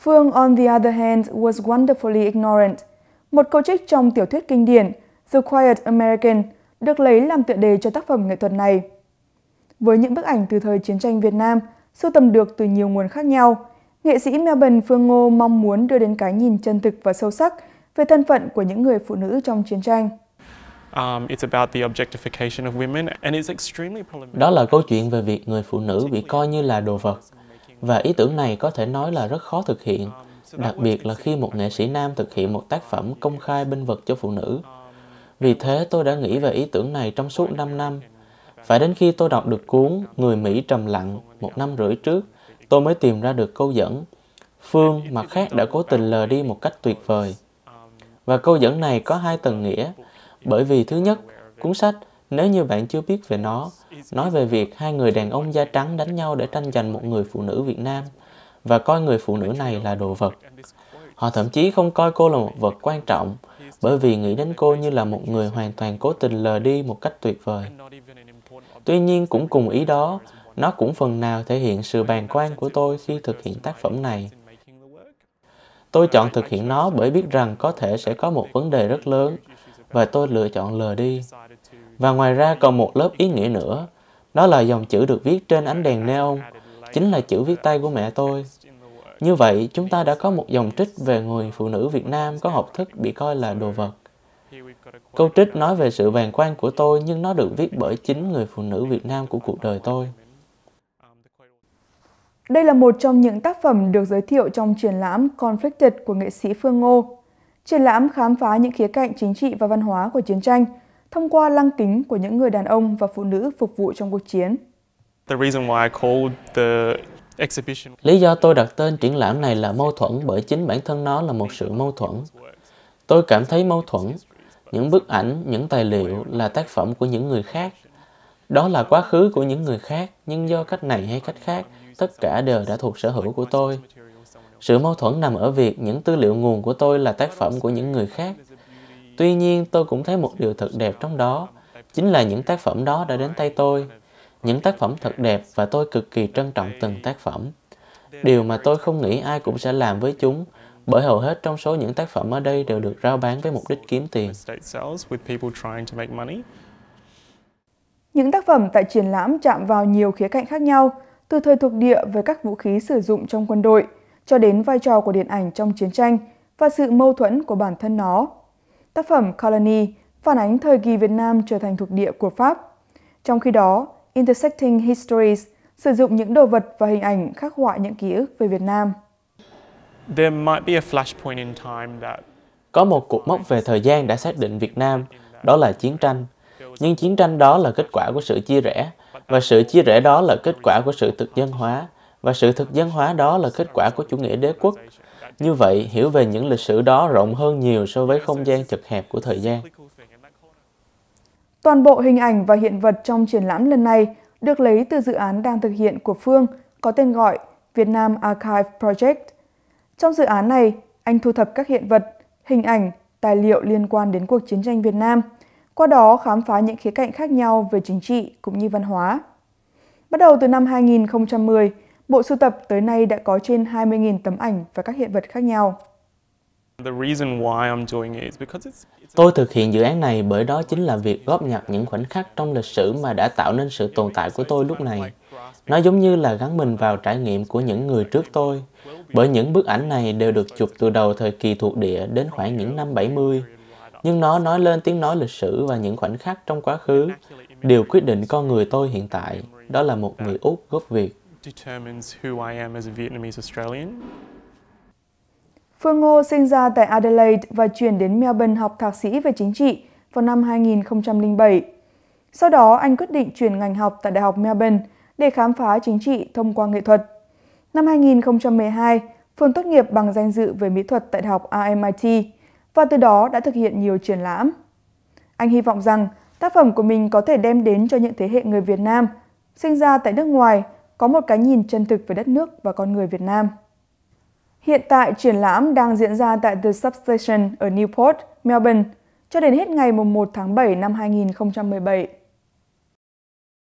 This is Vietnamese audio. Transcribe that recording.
Phương, on the other hand, was wonderfully ignorant. Một câu trích trong tiểu thuyết kinh điển The Quiet American được lấy làm tựa đề cho tác phẩm nghệ thuật này. Với những bức ảnh từ thời chiến tranh Việt Nam, sưu tầm được từ nhiều nguồn khác nhau, nghệ sĩ Melbourne Phương Ngô mong muốn đưa đến cái nhìn chân thực và sâu sắc về thân phận của những người phụ nữ trong chiến tranh. Đó là câu chuyện về việc người phụ nữ bị coi như là đồ vật, và ý tưởng này có thể nói là rất khó thực hiện, đặc biệt là khi một nghệ sĩ nam thực hiện một tác phẩm công khai binh vật cho phụ nữ. Vì thế tôi đã nghĩ về ý tưởng này trong suốt 5 năm. Phải đến khi tôi đọc được cuốn Người Mỹ trầm lặng một năm rưỡi trước, tôi mới tìm ra được câu dẫn. Phương mặt khác đã cố tình lờ đi một cách tuyệt vời. Và câu dẫn này có hai tầng nghĩa, bởi vì thứ nhất, cuốn sách nếu như bạn chưa biết về nó, nói về việc hai người đàn ông da trắng đánh nhau để tranh giành một người phụ nữ Việt Nam và coi người phụ nữ này là đồ vật. Họ thậm chí không coi cô là một vật quan trọng bởi vì nghĩ đến cô như là một người hoàn toàn cố tình lờ đi một cách tuyệt vời. Tuy nhiên cũng cùng ý đó, nó cũng phần nào thể hiện sự bàn quan của tôi khi thực hiện tác phẩm này. Tôi chọn thực hiện nó bởi biết rằng có thể sẽ có một vấn đề rất lớn và tôi lựa chọn lờ đi. Và ngoài ra còn một lớp ý nghĩa nữa, đó là dòng chữ được viết trên ánh đèn neon, chính là chữ viết tay của mẹ tôi. Như vậy, chúng ta đã có một dòng trích về người phụ nữ Việt Nam có học thức bị coi là đồ vật. Câu trích nói về sự vàng quan của tôi nhưng nó được viết bởi chính người phụ nữ Việt Nam của cuộc đời tôi. Đây là một trong những tác phẩm được giới thiệu trong triển lãm Conflicted của nghệ sĩ Phương Ngô. Triển lãm khám phá những khía cạnh chính trị và văn hóa của chiến tranh – thông qua lăng kính của những người đàn ông và phụ nữ phục vụ trong cuộc chiến. Lý do tôi đặt tên triển lãm này là mâu thuẫn bởi chính bản thân nó là một sự mâu thuẫn. Tôi cảm thấy mâu thuẫn. Những bức ảnh, những tài liệu là tác phẩm của những người khác. Đó là quá khứ của những người khác, nhưng do cách này hay cách khác, tất cả đều đã thuộc sở hữu của tôi. Sự mâu thuẫn nằm ở việc những tư liệu nguồn của tôi là tác phẩm của những người khác Tuy nhiên, tôi cũng thấy một điều thật đẹp trong đó, chính là những tác phẩm đó đã đến tay tôi. Những tác phẩm thật đẹp và tôi cực kỳ trân trọng từng tác phẩm. Điều mà tôi không nghĩ ai cũng sẽ làm với chúng, bởi hầu hết trong số những tác phẩm ở đây đều được rao bán với mục đích kiếm tiền. Những tác phẩm tại triển lãm chạm vào nhiều khía cạnh khác nhau, từ thời thuộc địa với các vũ khí sử dụng trong quân đội, cho đến vai trò của điện ảnh trong chiến tranh và sự mâu thuẫn của bản thân nó Tác phẩm Colony phản ánh thời kỳ Việt Nam trở thành thuộc địa của Pháp. Trong khi đó, Intersecting Histories sử dụng những đồ vật và hình ảnh khắc họa những ký ức về Việt Nam. There might be a flashpoint in time that... Có một cột mốc về thời gian đã xác định Việt Nam, đó là chiến tranh. Nhưng chiến tranh đó là kết quả của sự chia rẽ, và sự chia rẽ đó là kết quả của sự thực dân hóa, và sự thực dân hóa đó là kết quả của chủ nghĩa đế quốc. Như vậy, hiểu về những lịch sử đó rộng hơn nhiều so với không gian chật hẹp của thời gian. Toàn bộ hình ảnh và hiện vật trong triển lãm lần này được lấy từ dự án đang thực hiện của Phương có tên gọi Việt Nam Archive Project. Trong dự án này, anh thu thập các hiện vật, hình ảnh, tài liệu liên quan đến cuộc chiến tranh Việt Nam, qua đó khám phá những khía cạnh khác nhau về chính trị cũng như văn hóa. Bắt đầu từ năm 2010, Bộ sưu tập tới nay đã có trên 20.000 tấm ảnh và các hiện vật khác nhau. Tôi thực hiện dự án này bởi đó chính là việc góp nhặt những khoảnh khắc trong lịch sử mà đã tạo nên sự tồn tại của tôi lúc này. Nó giống như là gắn mình vào trải nghiệm của những người trước tôi, bởi những bức ảnh này đều được chụp từ đầu thời kỳ thuộc địa đến khoảng những năm 70. Nhưng nó nói lên tiếng nói lịch sử và những khoảnh khắc trong quá khứ, điều quyết định con người tôi hiện tại, đó là một người Úc gốc Việt determines who I am as a Vietnamese Australian. Phương Ngô sinh ra tại Adelaide và chuyển đến Melbourne học thạc sĩ về chính trị vào năm 2007. Sau đó, anh quyết định chuyển ngành học tại Đại học Melbourne để khám phá chính trị thông qua nghệ thuật. Năm 2012, Phương tốt nghiệp bằng danh dự về mỹ thuật tại Đại học RMIT và từ đó đã thực hiện nhiều triển lãm. Anh hy vọng rằng tác phẩm của mình có thể đem đến cho những thế hệ người Việt Nam sinh ra tại nước ngoài có một cái nhìn chân thực về đất nước và con người Việt Nam. Hiện tại, triển lãm đang diễn ra tại The Substation ở Newport, Melbourne, cho đến hết ngày 1 tháng 7 năm 2017.